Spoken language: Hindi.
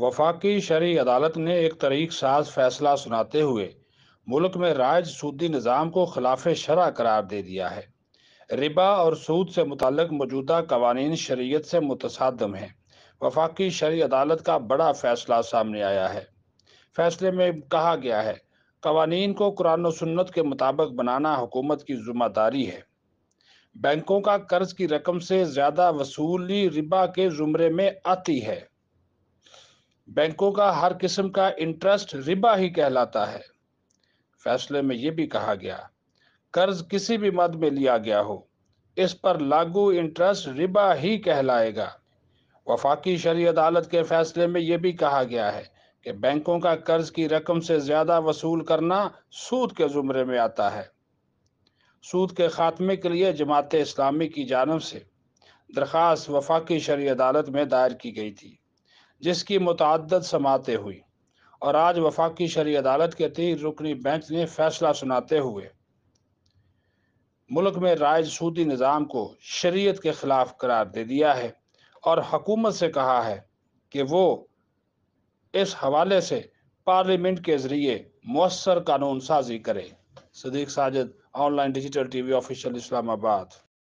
वफाकी शरी अदालत ने एक तरीक साज फैसला सुनाते हुए मुल्क में राज सूदी निज़ाम को खिलाफ शरा करार दे दिया है रिबा और सूद से मुतल मौजूदा कवानीन शरीयत से मुतसादम हैं वफाकी शरी अदालत का बड़ा फैसला सामने आया है फैसले में कहा गया है कवानीन को कुरान सन्नत के मुताबिक बनाना हुकूमत की जुम्मेदारी है बैंकों का कर्ज की रकम से ज़्यादा वसूली रिबा के ज़ुमरे में आती है बैंकों का हर किस्म का इंटरेस्ट रिबा ही कहलाता है फैसले में यह भी कहा गया कर्ज किसी भी मद में लिया गया हो इस पर लागू इंटरेस्ट रिबा ही कहलाएगा वफाकी शरी अदालत के फैसले में यह भी कहा गया है कि बैंकों का कर्ज की रकम से ज़्यादा वसूल करना सूद के ज़ुमरे में आता है सूद के खात्मे के लिए जमात इस्लामी की जानब से दरख्वास्त वफाकी शरी अदालत में दायर की गई थी जिसकी मुतद समातें हुई और आज वफाकी शरी अदालत के तीन रुकनी बेंच ने फैसला सुनाते हुए मुल्क में राज सूदी निज़ाम को शरीयत के ख़िलाफ़ करार दे दिया है और हकूमत से कहा है कि वो इस हवाले से पार्लियामेंट के ज़रिए मौसर कानून साजी करे Sadiq Sajid online digital TV official Islamabad